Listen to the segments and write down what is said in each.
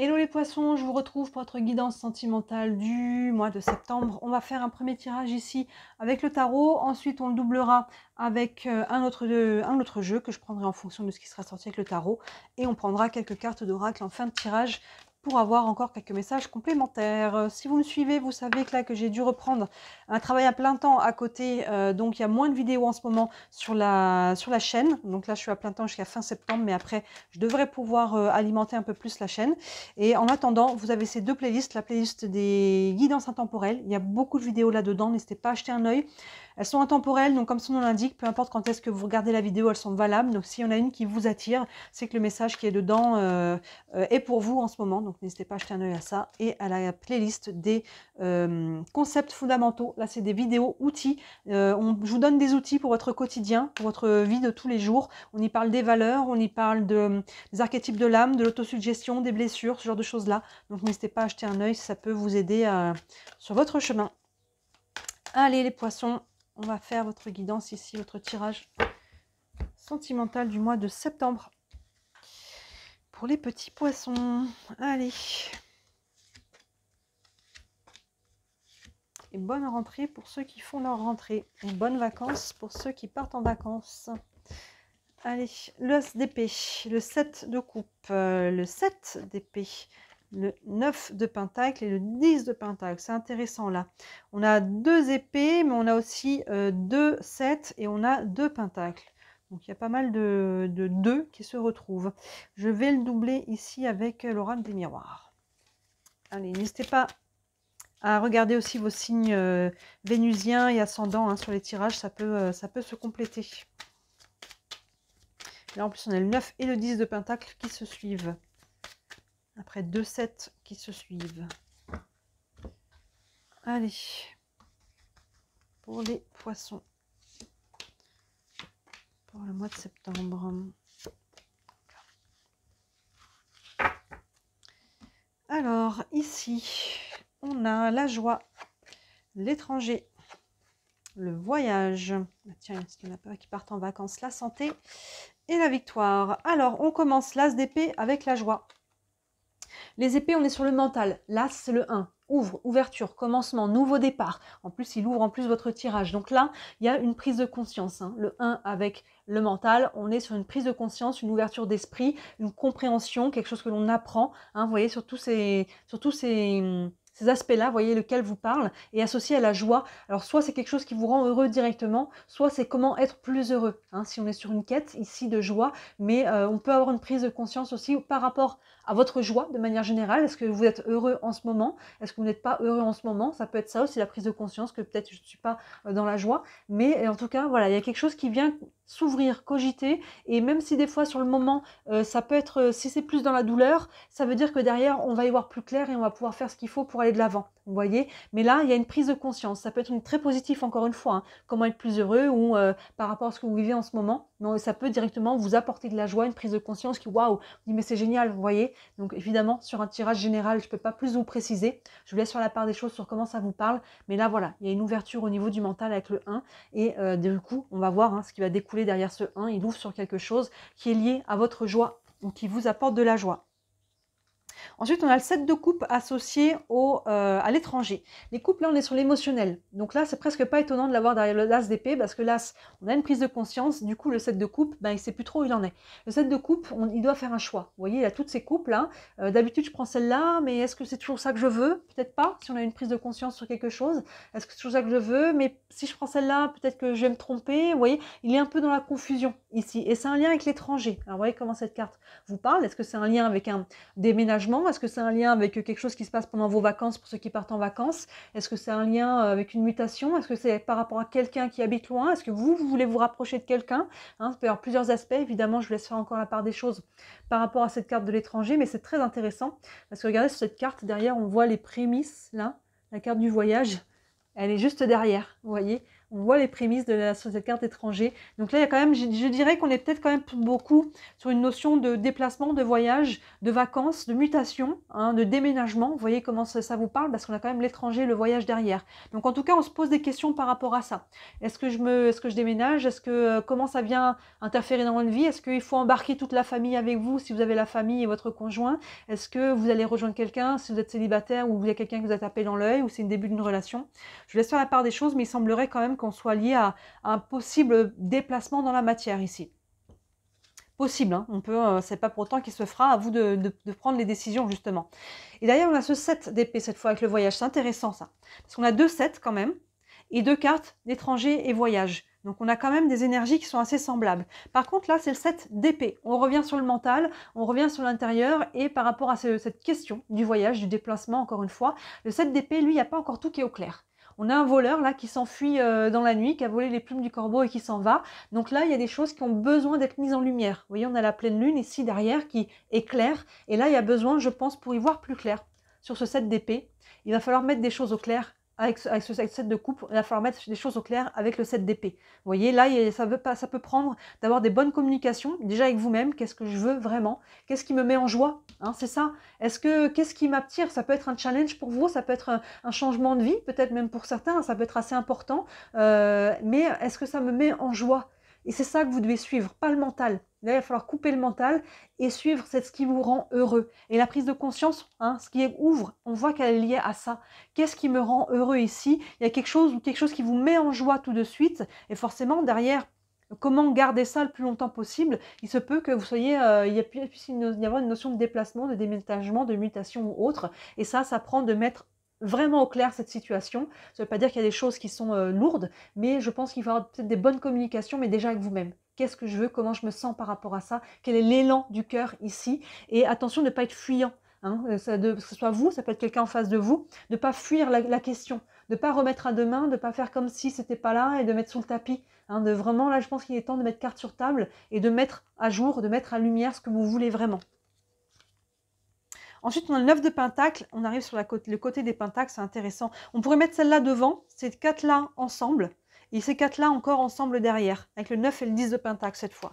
Hello les poissons, je vous retrouve pour votre guidance sentimentale du mois de septembre. On va faire un premier tirage ici avec le tarot, ensuite on le doublera avec euh, un autre, euh, un autre jeu que je prendrai en fonction de ce qui sera sorti avec le tarot et on prendra quelques cartes d'oracle en fin de tirage pour avoir encore quelques messages complémentaires. Euh, si vous me suivez, vous savez que là que j'ai dû reprendre un travail à plein temps à côté, euh, donc il y a moins de vidéos en ce moment sur la, sur la chaîne. Donc là je suis à plein temps jusqu'à fin septembre, mais après je devrais pouvoir euh, alimenter un peu plus la chaîne. Et en attendant, vous avez ces deux playlists, la playlist des guidances intemporelles, il y a beaucoup de vidéos là-dedans, n'hésitez pas à acheter un oeil Elles sont intemporelles, donc comme son nom l'indique, peu importe quand est-ce que vous regardez la vidéo, elles sont valables. Donc s'il y en a une qui vous attire, c'est que le message qui est dedans est pour vous en ce moment donc n'hésitez pas à jeter un œil à ça et à la playlist des euh, concepts fondamentaux. Là, c'est des vidéos outils. Euh, on, vous donne des outils pour votre quotidien, pour votre vie de tous les jours. On y parle des valeurs, on y parle des archétypes de l'âme, de l'autosuggestion, des blessures, ce genre de choses-là. Donc n'hésitez pas à jeter un œil ça peut vous aider euh, sur votre chemin. Allez les poissons, on va faire votre guidance ici, votre tirage sentimental du mois de septembre pour les petits poissons. Allez. Et bonne rentrée pour ceux qui font leur rentrée. Et bonnes vacances pour ceux qui partent en vacances. Allez, le d'épée, le 7 de coupe, euh, le 7 d'épée, le 9 de pentacle et le 10 de pentacle. C'est intéressant là. On a deux épées, mais on a aussi euh, deux 7 et on a deux pentacles. Donc il y a pas mal de, deux qui se retrouvent. Je vais le doubler ici avec l'oral des miroirs. Allez, n'hésitez pas à regarder aussi vos signes euh, vénusiens et ascendants hein, sur les tirages, ça peut, euh, ça peut se compléter. Là en plus on a le 9 et le 10 de Pentacle qui se suivent. Après deux 7 qui se suivent. Allez, pour les poissons le mois de septembre. Alors, ici, on a la joie, l'étranger, le voyage. Ah, tiens, pas qui partent en vacances La santé et la victoire. Alors, on commence l'as d'épée avec la joie. Les épées, on est sur le mental. L'as, le 1 ouvre, ouverture, commencement, nouveau départ. En plus, il ouvre en plus votre tirage. Donc là, il y a une prise de conscience. Hein. Le 1 avec le mental, on est sur une prise de conscience, une ouverture d'esprit, une compréhension, quelque chose que l'on apprend. Hein. Vous voyez, sur tous ces, sur tous ces, ces aspects-là, voyez lequel vous parle, et associé à la joie. Alors soit c'est quelque chose qui vous rend heureux directement, soit c'est comment être plus heureux. Hein, si on est sur une quête ici de joie, mais euh, on peut avoir une prise de conscience aussi par rapport à votre joie de manière générale. Est-ce que vous êtes heureux en ce moment Est-ce que vous n'êtes pas heureux en ce moment Ça peut être ça aussi la prise de conscience que peut-être je ne suis pas euh, dans la joie. Mais en tout cas, voilà, il y a quelque chose qui vient s'ouvrir, cogiter, et même si des fois sur le moment, euh, ça peut être, euh, si c'est plus dans la douleur, ça veut dire que derrière, on va y voir plus clair et on va pouvoir faire ce qu'il faut pour aller de l'avant. Vous voyez Mais là, il y a une prise de conscience. Ça peut être très positif, encore une fois. Hein. Comment être plus heureux ou euh, par rapport à ce que vous vivez en ce moment. Non, ça peut directement vous apporter de la joie, une prise de conscience qui, waouh, mais c'est génial, vous voyez Donc, évidemment, sur un tirage général, je ne peux pas plus vous préciser. Je vous laisse sur la part des choses sur comment ça vous parle. Mais là, voilà, il y a une ouverture au niveau du mental avec le 1. Et euh, du coup, on va voir hein, ce qui va découler derrière ce 1. Il ouvre sur quelque chose qui est lié à votre joie ou qui vous apporte de la joie. Ensuite, on a le set de coupe associé au, euh, à l'étranger. Les coupes, là, on est sur l'émotionnel. Donc là, c'est presque pas étonnant de l'avoir derrière l'as d'épée parce que là, on a une prise de conscience. Du coup, le set de coupe, ben, il sait plus trop où il en est. Le set de coupe, il doit faire un choix. Vous voyez, il a toutes ces coupes là. Euh, d'habitude, je prends celle-là, mais est-ce que c'est toujours ça que je veux Peut-être pas, si on a une prise de conscience sur quelque chose. Est-ce que c'est toujours ça que je veux Mais si je prends celle-là, peut-être que je vais me tromper. Vous voyez, il est un peu dans la confusion ici. Et c'est un lien avec l'étranger. Alors, vous voyez comment cette carte vous parle Est-ce que c'est un lien avec un déménagement est-ce que c'est un lien avec euh, quelque chose qui se passe pendant vos vacances pour ceux qui partent en vacances Est-ce que c'est un lien euh, avec une mutation Est-ce que c'est par rapport à quelqu'un qui habite loin Est-ce que vous, vous voulez vous rapprocher de quelqu'un il peut y avoir plusieurs aspects. Évidemment, je vous laisse faire encore la part des choses par rapport à cette carte de l'étranger, mais c'est très intéressant parce que regardez sur cette carte, derrière, on voit les prémices, là, la carte du voyage, elle est juste derrière, vous voyez on voit les prémices de la société carte étranger. Donc là, il y a quand même, je, dirais qu'on est peut-être quand même beaucoup sur une notion de déplacement, de voyage, de vacances, de mutation, hein, de déménagement. Vous voyez comment ça, vous parle parce qu'on a quand même l'étranger, le voyage derrière. Donc en tout cas, on se pose des questions par rapport à ça. Est-ce que je me, ce que je déménage Est-ce que euh, comment ça vient interférer dans votre vie Est-ce qu'il faut embarquer toute la famille avec vous si vous avez la famille et votre conjoint Est-ce que vous allez rejoindre quelqu'un si vous êtes célibataire ou il y a quelqu'un qui vous a tapé dans l'œil ou c'est le début d'une relation Je laisse faire la part des choses, mais il semblerait quand même qu'on soit lié à un possible déplacement dans la matière ici. Possible, hein, on peut, euh, c'est pas pour autant qu'il se fera, à vous de, prendre les décisions justement. Et d'ailleurs, on a ce 7 d'épée cette fois avec le voyage, c'est intéressant ça, parce qu'on a deux 7 quand même, et deux cartes, d'étranger et voyage. Donc on a quand même des énergies qui sont assez semblables. Par contre là, c'est le 7 d'épée. On revient sur le mental, on revient sur l'intérieur et par rapport à cette question du voyage, du déplacement, encore une fois, le 7 d'épée, lui, il n'y a pas encore tout qui est au clair. On a un voleur là qui s'enfuit euh, dans la nuit, qui a volé les plumes du corbeau et qui s'en va. Donc là, il y a des choses qui ont besoin d'être mises en lumière. Vous voyez, on a la pleine lune ici derrière qui est éclaire. Et là, il y a besoin, je pense, pour y voir plus clair sur ce set d'épée. Il va falloir mettre des choses au clair avec ce, avec set de coupe, il va falloir mettre des choses au clair avec le set d'épée. Vous voyez, là, ça, peut prendre d'avoir des bonnes communications, déjà avec vous-même, qu'est-ce que je veux vraiment, qu'est-ce qui me met en joie, hein, c'est ça. Est-ce que, qu'est-ce qui m'attire Ça peut être un challenge pour vous, ça peut être un, changement de vie, peut-être même pour certains, ça peut être assez important, euh, mais est-ce que ça me met en joie Et c'est ça que vous devez suivre, pas le mental il va falloir couper le mental et suivre ce qui vous rend heureux. Et la prise de conscience, hein, ce qui est ouvre, on voit qu'elle est liée à ça. Qu'est-ce qui me rend heureux ici Il y a quelque chose ou quelque chose qui vous met en joie tout de suite. Et forcément, derrière, comment garder ça le plus longtemps possible Il se peut que vous soyez, euh, il y a puisse y avoir une notion de déplacement, de déménagement, de mutation ou autre. Et ça, ça prend de mettre vraiment au clair cette situation. Ça ne veut pas dire qu'il y a des choses qui sont euh, lourdes, mais je pense qu'il faut avoir peut-être des bonnes communications, mais déjà avec vous-même qu'est-ce que je veux, comment je me sens par rapport à ça, quel est l'élan du cœur ici. Et attention de ne pas être fuyant. Hein, euh, que ce soit vous, ça peut être quelqu'un en face de vous, de ne pas fuir la, question, de ne pas remettre à demain, de ne pas faire comme si ce n'était pas là et de mettre sous le tapis. Hein, de vraiment, là, je pense qu'il est temps de mettre carte sur table et de mettre à jour, de mettre à lumière ce que vous voulez vraiment. Ensuite, on a le 9 de Pentacle. On arrive sur la côte, le côté des Pentacles, c'est intéressant. On pourrait mettre celle-là devant, ces quatre-là ensemble. Il ces quatre-là encore ensemble derrière, avec le 9 et le 10 de Pentacle cette fois.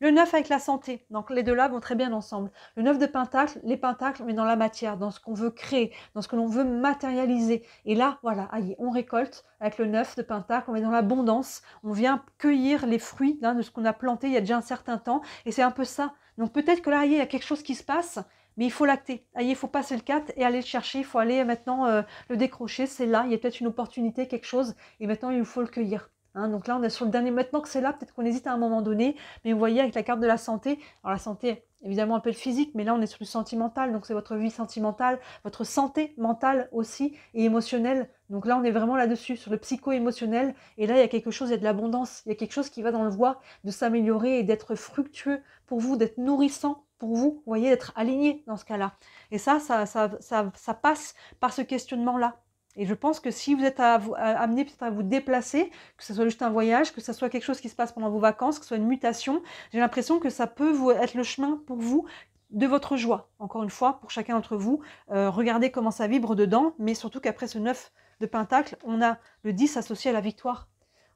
Le 9 avec la santé, donc les deux-là vont très bien ensemble. Le 9 de Pentacle, les Pentacles, mais dans la matière, dans ce qu'on veut créer, dans ce que l'on veut matérialiser. Et là, voilà, on récolte avec le 9 de Pentacle, on est dans l'abondance, on vient cueillir les fruits de ce qu'on a planté il y a déjà un certain temps, et c'est un peu ça. Donc peut-être que là, il y a quelque chose qui se passe, mais il faut l'acter. Ah, il faut passer le 4, et aller le chercher. Il faut aller maintenant euh, le décrocher. C'est là. Il y a peut-être une opportunité, quelque chose. Et maintenant, il faut le cueillir. Hein, donc là, on est sur le dernier. Maintenant que c'est là, peut-être qu'on hésite à un moment donné. Mais vous voyez, avec la carte de la santé, alors la santé, évidemment un peu le physique, mais là on est sur le sentimental, donc c'est votre vie sentimentale, votre santé mentale aussi et émotionnelle. Donc là on est vraiment là-dessus, sur le psycho-émotionnel, et là il y a quelque chose, il y a de l'abondance, il y a quelque chose qui va dans le voie de s'améliorer et d'être fructueux pour vous, d'être nourrissant pour vous, vous voyez, d'être aligné dans ce cas-là. Et ça, ça, ça passe par ce questionnement-là. Et je pense que si vous êtes à amené peut-être à vous déplacer, que ce soit juste un voyage, que ce soit quelque chose qui se passe pendant vos vacances, que ce soit une mutation, j'ai l'impression que ça peut être le chemin pour vous de votre joie. Encore une fois, pour chacun d'entre vous, euh, regardez comment ça vibre dedans, mais surtout qu'après ce 9 de Pentacle, on a le 10 associé à la victoire.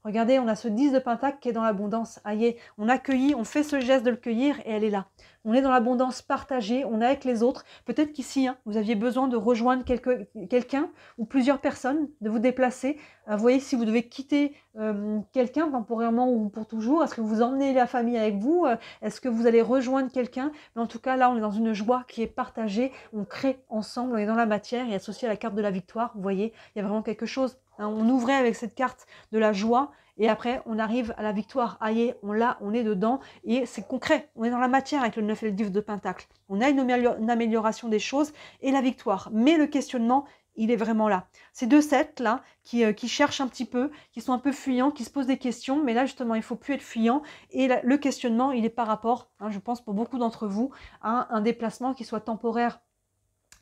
Regardez, on a ce 10 de Pentacle qui est dans l'abondance. Aïe, on accueille, on fait ce geste de le cueillir et elle est là on est dans l'abondance partagée, on est avec les autres. Peut-être qu'ici, hein, vous aviez besoin de rejoindre quelqu'un ou plusieurs personnes, de vous déplacer. Euh, vous voyez, si vous devez quitter euh, quelqu'un temporairement ou pour toujours, est-ce que vous emmenez la famille avec vous euh, Est-ce que vous allez rejoindre quelqu'un Mais en tout cas, là, on est dans une joie qui est partagée. On crée ensemble, on est dans la matière et associé à la carte de la victoire. Vous voyez, il y a vraiment quelque chose. Hein. on ouvrait avec cette carte de la joie et après, on arrive à la victoire. Aïe, on l'a, on est dedans. Et c'est concret. On est dans la matière avec le 9 et le 10 de Pentacle. On a une, amélioration des choses et la victoire. Mais le questionnement, il est vraiment là. Ces deux sets là euh, qui, cherchent un petit peu, qui sont un peu fuyants, qui se posent des questions, mais là justement il faut plus être fuyant et le questionnement il est par rapport, hein, je pense pour beaucoup d'entre vous, à un déplacement qui soit temporaire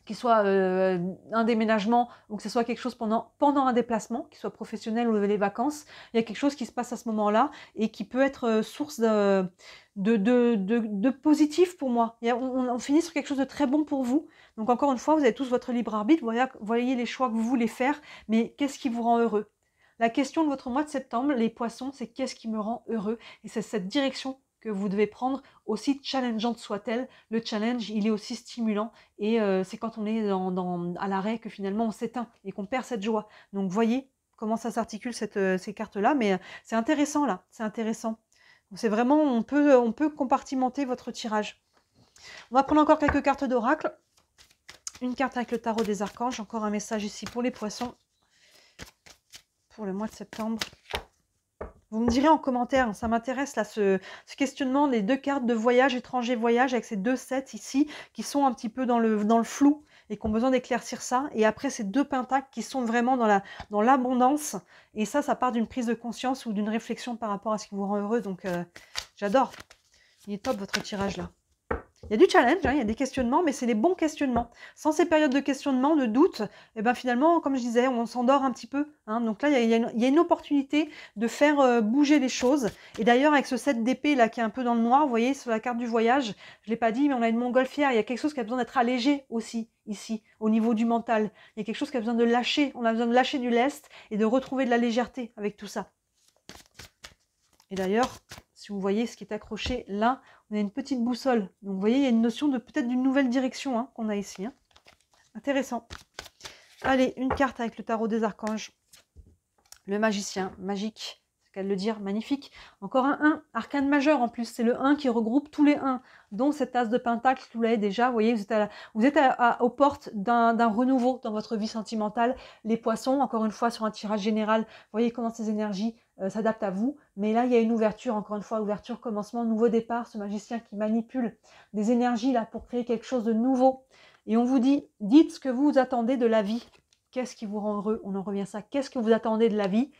qu'il soit euh, un déménagement ou que ce soit quelque chose pendant, pendant un déplacement, qu'il soit professionnel ou les vacances, il y a quelque chose qui se passe à ce moment-là et qui peut être euh, source de, de, positif pour moi. on, finit sur quelque chose de très bon pour vous. Donc encore une fois, vous avez tous votre libre arbitre, voyez, voyez les choix que vous voulez faire, mais qu'est-ce qui vous rend heureux la question de votre mois de septembre, les poissons, c'est qu'est-ce qui me rend heureux Et c'est cette direction vous devez prendre, aussi challengeante soit-elle, le challenge, il est aussi stimulant et euh, c'est quand on est dans, à l'arrêt que finalement on s'éteint et qu'on perd cette joie. Donc voyez comment ça s'articule euh, ces cartes-là, mais euh, c'est intéressant là, c'est intéressant. C'est vraiment, on peut, on peut compartimenter votre tirage. On va prendre encore quelques cartes d'oracle. Une carte avec le tarot des archanges, encore un message ici pour les poissons pour le mois de septembre. Vous me direz en commentaire, hein, ça m'intéresse là ce, questionnement des deux cartes de voyage, étranger voyage, avec ces deux sets ici qui sont un petit peu dans le, dans le flou et qui ont besoin d'éclaircir ça. Et après ces deux pentacles qui sont vraiment dans l'abondance. La, dans et ça, ça part d'une prise de conscience ou d'une réflexion par rapport à ce qui vous rend heureux. Donc euh, j'adore. Il est top votre tirage là. Il y a du challenge, hein, il y a des questionnements, mais c'est les bons questionnements. Sans ces périodes de questionnement, de doute, eh ben finalement, comme je disais, on s'endort un petit peu. Hein. Donc là, il y, a, une, opportunité de faire euh, bouger les choses. Et d'ailleurs, avec ce 7 d'épée là qui est un peu dans le noir, vous voyez sur la carte du voyage, je ne l'ai pas dit, mais on a une montgolfière. Il y a quelque chose qui a besoin d'être allégé aussi ici, au niveau du mental. Il y a quelque chose qui a besoin de lâcher. On a besoin de lâcher du lest et de retrouver de la légèreté avec tout ça. Et d'ailleurs, si vous voyez ce qui est accroché là, on a une petite boussole. Donc vous voyez, il y a une notion de peut-être d'une nouvelle direction hein, qu'on a ici. Hein. Intéressant. Allez, une carte avec le tarot des archanges. Le magicien, magique, c'est qu'à le dire, magnifique. Encore un 1, arcane majeur en plus, c'est le 1 qui regroupe tous les 1, dont cette tasse de pentacle, vous l'avez déjà, vous voyez, vous êtes, vous êtes aux portes d'un renouveau dans votre vie sentimentale. Les poissons, encore une fois, sur un tirage général, vous voyez comment ces énergies euh, s'adapte à vous. Mais là, il y a une ouverture, encore une fois, ouverture, commencement, nouveau départ, ce magicien qui manipule des énergies là pour créer quelque chose de nouveau. Et on vous dit, dites ce que vous attendez de la vie. Qu'est-ce qui vous rend heureux On en revient à ça. Qu'est-ce que vous attendez de la vie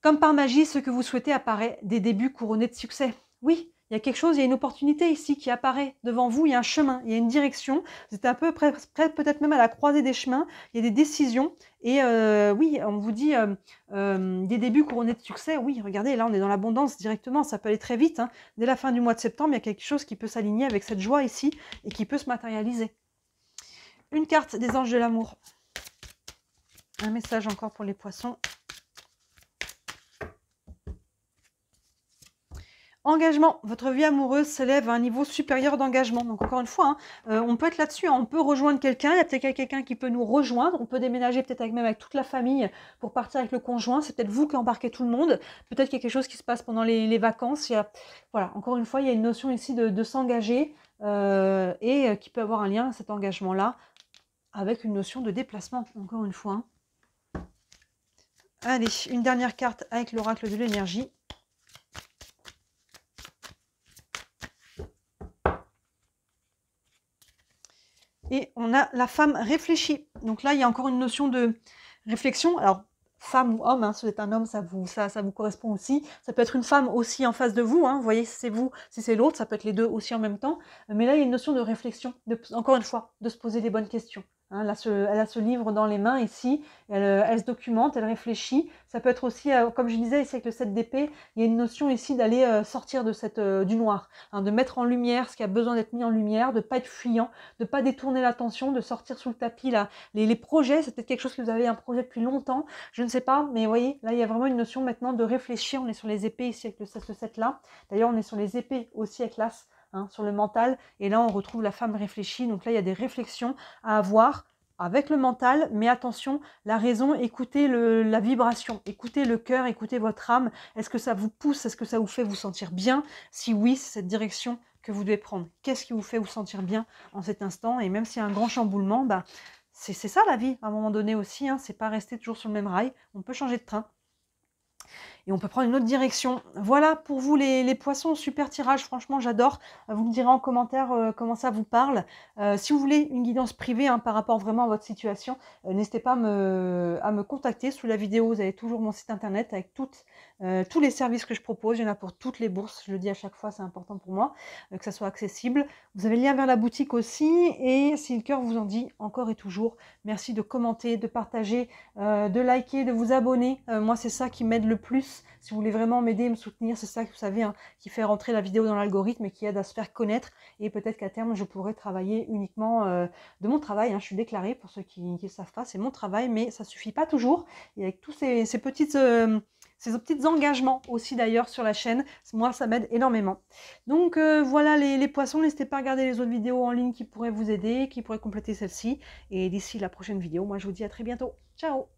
Comme par magie, ce que vous souhaitez apparaît des débuts couronnés de succès. Oui, il y a quelque chose, il y a une opportunité ici qui apparaît devant vous, il y a un chemin, il y a une direction. Vous êtes un peu près, peut-être même à la croisée des chemins, il y a des décisions. Et euh, oui, on vous dit euh, euh, des débuts couronnés de succès. Oui, regardez, là on est dans l'abondance directement, ça peut aller très vite. Hein. Dès la fin du mois de septembre, il y a quelque chose qui peut s'aligner avec cette joie ici et qui peut se matérialiser. Une carte des anges de l'amour. Un message encore pour les poissons. Engagement, votre vie amoureuse s'élève à un niveau supérieur d'engagement. Donc encore une fois, hein, euh, on peut être là-dessus, hein. on peut rejoindre quelqu'un, il y a peut-être quelqu'un qui peut nous rejoindre, on peut déménager peut-être avec, même avec toute la famille pour partir avec le conjoint, c'est peut-être vous qui embarquez tout le monde, peut-être qu'il y a quelque chose qui se passe pendant les, vacances. Il voilà, encore une fois, il y a une notion ici de, s'engager euh, et euh, qui peut avoir un lien, cet engagement-là, avec une notion de déplacement, encore une fois. Hein. Allez, une dernière carte avec l'oracle de l'énergie. et on a la femme réfléchie. Donc là, il y a encore une notion de réflexion. Alors, femme ou homme, hein, si vous êtes un homme, ça vous, correspond aussi. Ça peut être une femme aussi en face de vous. Hein. Vous voyez, si c'est vous, si c'est l'autre, ça peut être les deux aussi en même temps. Mais là, il y a une notion de réflexion, encore une fois, de se poser les bonnes questions. Hein, elle, a ce, livre dans les mains ici, elle, euh, se documente, elle réfléchit. Ça peut être aussi, euh, comme je disais ici avec le 7 d'épée, il y a une notion ici d'aller euh, sortir de cette, du noir, hein, de mettre en lumière ce qui a besoin d'être mis en lumière, de ne pas être fuyant, de ne pas détourner l'attention, de sortir sous le tapis là. Les, projets, c'est peut-être quelque chose que vous avez un projet depuis longtemps, je ne sais pas, mais vous voyez, là il y a vraiment une notion maintenant de réfléchir. On est sur les épées ici avec ce 7 là. D'ailleurs, on est sur les épées aussi avec l'as Hein, sur le mental. Et là, on retrouve la femme réfléchie. Donc là, il y a des réflexions à avoir avec le mental, mais attention, la raison, écoutez le, la vibration, écoutez le cœur, écoutez votre âme. Est-ce que ça vous pousse Est-ce que ça vous fait vous sentir bien Si oui, c'est cette direction que vous devez prendre. Qu'est-ce qui vous fait vous sentir bien en cet instant Et même s'il y a un grand chamboulement, bah, c'est ça la vie à un moment donné aussi. Hein. c'est pas rester toujours sur le même rail. On peut changer de train et on peut prendre une autre direction. Voilà pour vous les, poissons, super tirage, franchement j'adore. Vous me direz en commentaire euh, comment ça vous parle. Euh, si vous voulez une guidance privée hein, par rapport vraiment à votre situation, euh, n'hésitez pas à me, à me contacter sous la vidéo. Vous avez toujours mon site internet avec toutes euh, tous les services que je propose, il y en a pour toutes les bourses, je le dis à chaque fois, c'est important pour moi, euh, que ça soit accessible. Vous avez le lien vers la boutique aussi, et si le cœur vous en dit, encore et toujours, merci de commenter, de partager, euh, de liker, de vous abonner. moi, c'est ça qui m'aide le plus. Si vous voulez vraiment m'aider, me soutenir, c'est ça, vous savez, hein, qui fait rentrer la vidéo dans l'algorithme et qui aide à se faire connaître. Et peut-être qu'à terme, je pourrais travailler uniquement de mon travail. Hein, je suis déclarée, pour ceux qui ne savent pas, c'est mon travail, mais ça ne suffit pas toujours. Et avec tous ces petites ces petits engagements aussi d'ailleurs sur la chaîne. Moi, ça m'aide énormément. Donc euh, voilà les, les poissons. N'hésitez pas à regarder les autres vidéos en ligne qui pourraient vous aider, qui pourraient compléter celle-ci. Et d'ici la prochaine vidéo, moi je vous dis à très bientôt. Ciao